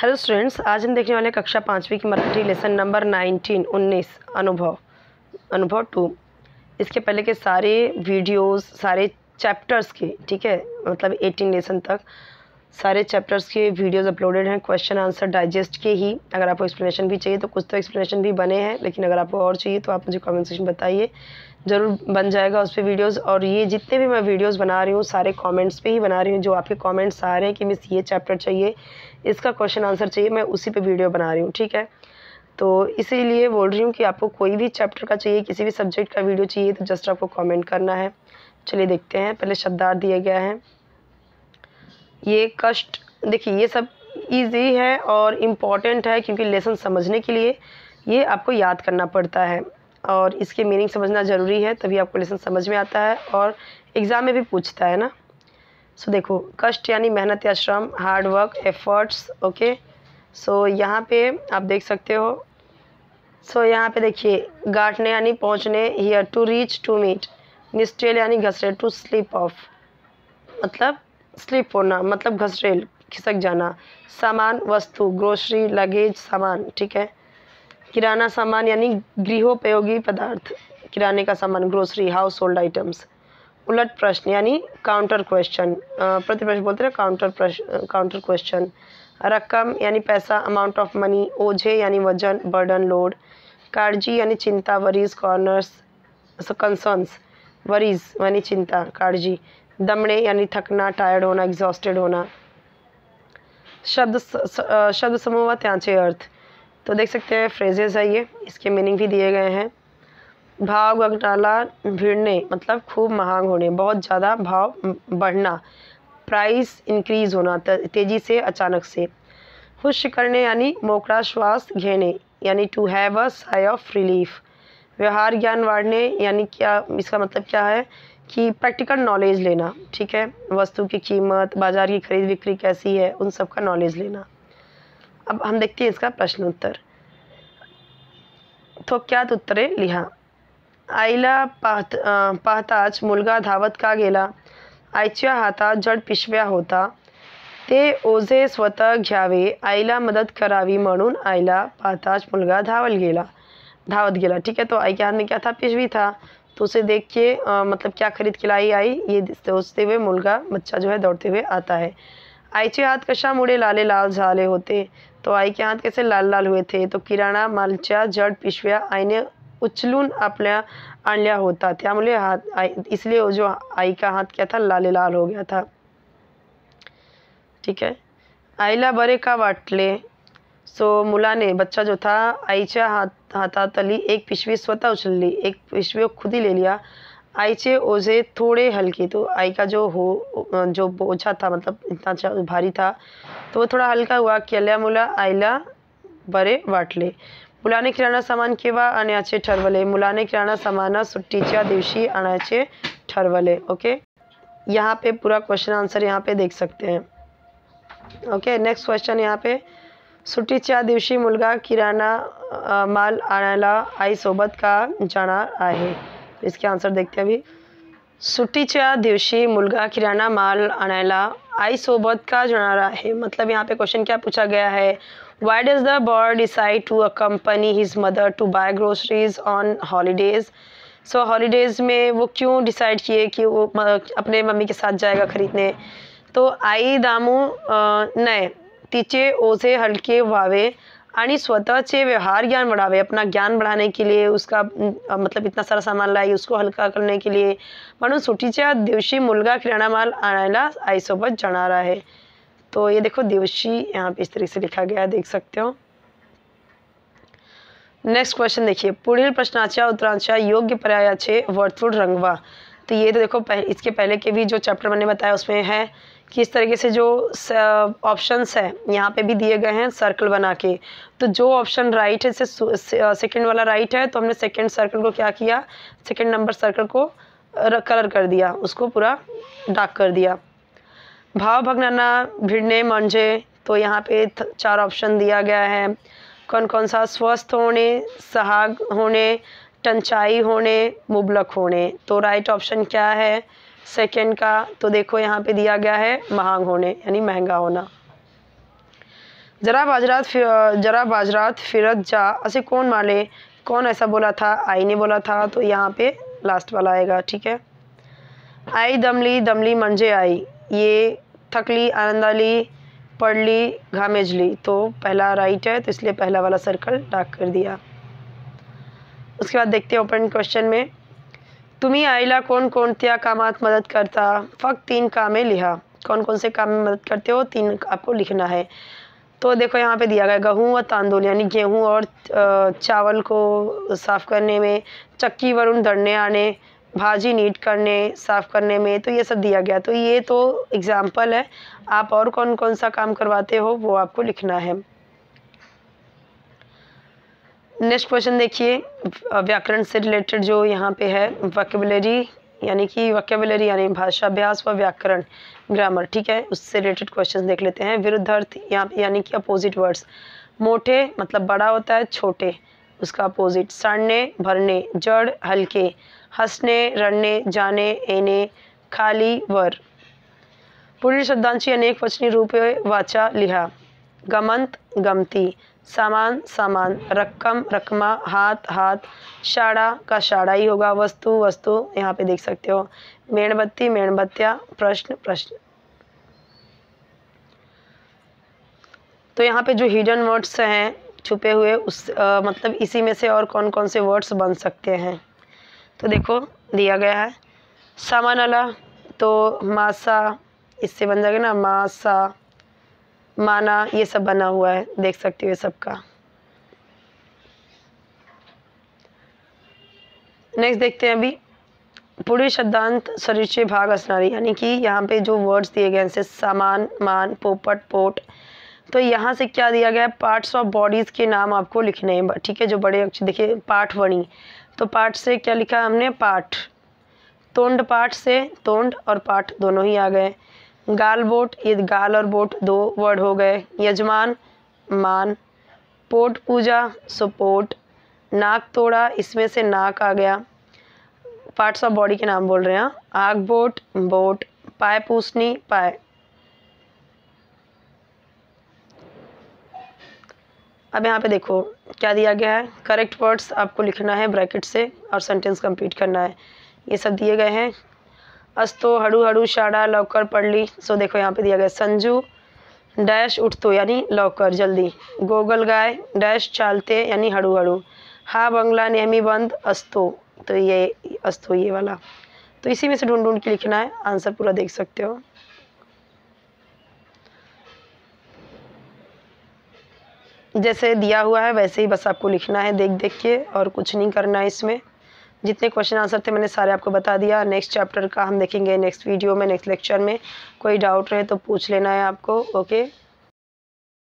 hello students आज हम देखने वाले कक्षा पाँचवीं की मराठी लेसन नंबर नाइनटीन उन्नीस अनुभव अनुभव टू इसके पहले के सारे वीडियोस सारे चैप्टर्स के ठीक है मतलब एटीन लेसन तक सारे चैप्टर्स के वीडियोस अपलोडेड हैं क्वेश्चन आंसर डाइजेस्ट के ही अगर आपको एक्सप्लेनेशन भी चाहिए तो कुछ तो एक्सप्लेनेशन भी बने हैं लेकिन अगर आपको और चाहिए तो आप मुझे कॉमेंट सेक्शन बताइए ज़रूर बन जाएगा उस पर वीडियोस और ये जितने भी मैं वीडियोस बना रही हूँ सारे कमेंट्स पे ही बना रही हूँ जो आपके कमेंट्स आ रहे हैं कि मिस ये चैप्टर चाहिए इसका क्वेश्चन आंसर चाहिए मैं उसी पे वीडियो बना रही हूँ ठीक है तो इसीलिए बोल रही हूँ कि आपको कोई भी चैप्टर का चाहिए किसी भी सब्जेक्ट का वीडियो चाहिए तो जस्ट आपको कॉमेंट करना है चलिए देखते हैं पहले शब्दार्थ दिया गया है ये कष्ट देखिए ये सब ईजी है और इम्पॉर्टेंट है क्योंकि लेसन समझने के लिए ये आपको याद करना पड़ता है और इसके मीनिंग समझना ज़रूरी है तभी आपको लेसन समझ में आता है और एग्ज़ाम में भी पूछता है ना सो so, देखो कष्ट यानी मेहनत या श्रम hard work efforts okay so यहाँ पे आप देख सकते हो सो so, यहाँ पे देखिए गाठने यानी पहुँचने here to reach to meet निस्टेल यानी घसरेल टू स्लिप ऑफ मतलब स्लिप होना मतलब घसरेल खिसक जाना सामान वस्तु ग्रोसरी लगेज सामान ठीक है किराना सामान यानी गृहोपयोगी पदार्थ किराने का सामान ग्रोसरी हाउस होल्ड आइटम्स उलट प्रश्न यानी काउंटर क्वेश्चन प्रति प्रश्न बोलते हैं काउंटर प्रश्न काउंटर क्वेश्चन रकम यानी पैसा अमाउंट ऑफ मनी ओझे यानी वजन बर्डन लोड काड़जी यानी चिंता वरीज कॉर्नर्स कंसर्न्स वरीज यानी चिंता काड़जी दमड़े यानी थकना टायर्ड होना एग्जॉस्टेड होना शब्द शब्द समूह व त्याचे अर्थ तो देख सकते हैं फ्रेजेस है ये इसके मीनिंग भी दिए गए हैं भाव घटाला भिड़ने मतलब खूब महंग होने बहुत ज़्यादा भाव बढ़ना प्राइस इंक्रीज होना तेज़ी से अचानक से खुश करने यानी मोकड़ा श्वास घेने यानी to have a sigh of relief व्यवहार ज्ञान वाढ़ने यानी क्या इसका मतलब क्या है कि प्रैक्टिकल नॉलेज लेना ठीक है वस्तु की कीमत बाज़ार की खरीद बिक्री कैसी है उन सब का नॉलेज लेना अब हम देखते हैं इसका प्रश्न उत्तर तो क्या उत्तर है लिहा आईला पाहत पाहताच मुलगा धावत का गेला आईच्या हाथा जड पिशव्या होता ते ओझे स्वतः घ्यावे आईला मदद करावी म्हणून आईला पाहताच मुलगा धावल गेला धावत गेला ठीक है तो आई के हाथ में क्या था पिशवी था तो उसे देख के आ, मतलब क्या खरीद के लाई आई ये सोचते तो हुए मुलगा बच्चा जो है दौड़ते हुए आता है आईचे कशा मुड़े लाले लाल झाले होते तो आई के हाथ कैसे लाल लाल हुए थे तो किराणा मालच्या जड पिशव्या आईने उचलून आपल्या आणल्या होता त्यामुळे हाथ आई इसलिए जो आई का हाथ क्या था लाले लाल हो गया था ठीक है आईला बरे का वाटले सो मुला ने बच्चा जो था आईच्या हाथ हाथातली एक पिशवी स्वतः उछल ली एक पिशवी खुद ही ले लिया आई चे ओझे थोड़े हल्के तो आई का जो हो जो बोझा था मतलब इतना भारी था तो वो थोड़ा हल्का हुआ केल्या मुला आयला बरे वाटले मुलाने किराना सामान केव्हा आणायचे ठरवले मुलाने किराना सामान सुट्टीच्या दिवशी आणायचे ठरवले ओके यहाँ पे पूरा क्वेश्चन आंसर यहाँ पे देख सकते हैं ओके नेक्स्ट क्वेश्चन यहाँ पे चा दिवशी मुलगा किराना माल आणायला आईसोबत का जाणार आहे इसके आंसर देखते हैं अभी सुट्टीच्या दिवशी मुलगा किराना माल अनैला आई सोबत का जाणार है मतलब यहाँ पे क्वेश्चन क्या पूछा गया है why does the boy decide to accompany his mother to buy groceries on holidays so holidays में वो क्यों डिसाइड किए कि वो अपने मम्मी के साथ जाएगा ख़रीदने तो आई दामू नए तीचे ओझे हल्के वावे स्वतः से व्यवहार ज्ञान बढ़ावे अपना ज्ञान बढ़ाने के लिए उसका मतलब इतना सारा सामान लाए उसको हल्का करने के लिए म्हणून सुट्टीच्या दिवसी मुलगा किराना माल आणायला आईसोबत रहा है तो ये देखो दिवसी यहाँ पे इस तरीके से लिखा गया देख सकते हो नेक्स्ट क्वेश्चन देखिए पुढील प्रश्नाच्या उत्तरांचा योग्य पर्यायाचे वर्तुळ रंगवा तो ये तो देखो पह, इसके पहले के भी जो चैप्टर मैंने बताया उसमें है किस तरीके से जो ऑप्शंस है यहाँ पे भी दिए गए हैं सर्कल बना के तो जो ऑप्शन राइट है सेकेंड वाला राइट है तो हमने सेकेंड सर्कल को क्या किया सेकेंड नंबर सर्कल को कलर कर दिया उसको पूरा डार्क कर दिया भाव भगनाना भिड़ने मंझे तो यहाँ पे चार ऑप्शन दिया गया है कौन कौन सा स्वस्थ होने सहाग होने टंचाई होने मुबलक होने तो राइट ऑप्शन क्या है सेकेंड का तो देखो यहाँ पे दिया गया है महंग होने यानी महंगा होना जरा बाजरात जरा बाजरात फिरत जा असे कौन माले कौन ऐसा बोला था आई ने बोला था तो यहाँ पे लास्ट वाला आएगा ठीक है आई दमली दमली मंजे आई ये थकली आनंदाली पढ़ ली घामेज ली तो पहला राइट है तो इसलिए पहला वाला सर्कल डाक कर दिया उसके बाद देखते हैं ओपन क्वेश्चन में तुम्हें आयला कौन कौन त्या काम मदद करता फ़क्त तीन कामें लिहा कौन कौन से काम में मदद करते हो तीन आपको लिखना है तो देखो यहाँ पे दिया गया गेहूँ व तांदुल यानी गेहूँ और चावल को साफ़ करने में चक्की वरुण धरने आने भाजी नीट करने साफ़ करने में तो ये सब दिया गया तो ये तो एग्ज़ाम्पल है आप और कौन कौन सा काम करवाते हो वो आपको लिखना है नेक्स्ट क्वेश्चन देखिए व्याकरण से रिलेटेड जो यहाँ पे है वैकेबलरी यानी कि वैकेबलरी यानी भाषा अभ्यास व व्याकरण ग्रामर ठीक है उससे रिलेटेड क्वेश्चन देख लेते हैं विरुद्धार्थ यहाँ यानी कि अपोजिट वर्ड्स मोटे मतलब बड़ा होता है छोटे उसका अपोजिट सड़ने भरने जड़ हल्के हंसने रड़ने जाने एने खाली वर पूर्ण शब्दांशी अनेक वचनी रूप वाचा लिहा गमंत गमती सामान सामान रकम रकमा हाथ हाथ शाड़ा का शाड़ा ही होगा वस्तु वस्तु यहाँ पे देख सकते हो मेणबत्ती मेणबत्तिया प्रश्न प्रश्न तो यहाँ पे जो हिडन वर्ड्स हैं छुपे हुए उस आ, मतलब इसी में से और कौन कौन से वर्ड्स बन सकते हैं तो देखो दिया गया है सामान अला तो मासा इससे बन जाएगा ना मासा माना ये सब बना हुआ है देख सकते हो सबका नेक्स्ट देखते हैं अभी पूर्वी शब्दांत सरिचय भाग असनारी यानी कि यहाँ पे जो वर्ड्स दिए गए हैं जैसे सामान मान पोपट पोट तो यहाँ से क्या दिया गया है पार्ट्स ऑफ बॉडीज़ के नाम आपको लिखने हैं ठीक है जो बड़े अक्षर देखिए पाठ बनी तो पाठ से क्या लिखा हमने पाठ तोंड पाठ से तोंड और पाठ दोनों ही आ गए गाल बोट ये गाल और बोट दो वर्ड हो गए यजमान मान पोट पूजा सपोर्ट नाक तोड़ा इसमें से नाक आ गया पार्ट्स ऑफ बॉडी के नाम बोल रहे हैं आग बोट बोट पाए पूछनी पाए अब यहाँ पे देखो क्या दिया गया है करेक्ट वर्ड्स आपको लिखना है ब्रैकेट से और सेंटेंस कंप्लीट करना है ये सब दिए गए हैं अस्तो हड़ू हड़ू शाड़ा लॉकर पढ़ ली सो देखो यहाँ पे दिया गया संजू डैश उठतो यानी लॉकर जल्दी गोगल गाय डैश चालते यानी हड़ू हड़ू हा बंगला नेहमी बंद अस्तो तो ये अस्तो ये वाला तो इसी में से ढूंढ ढूंढ के लिखना है आंसर पूरा देख सकते हो जैसे दिया हुआ है वैसे ही बस आपको लिखना है देख देख के और कुछ नहीं करना है इसमें जितने क्वेश्चन आंसर थे मैंने सारे आपको बता दिया नेक्स्ट चैप्टर का हम देखेंगे नेक्स्ट वीडियो में नेक्स्ट लेक्चर में कोई डाउट रहे तो पूछ लेना है आपको ओके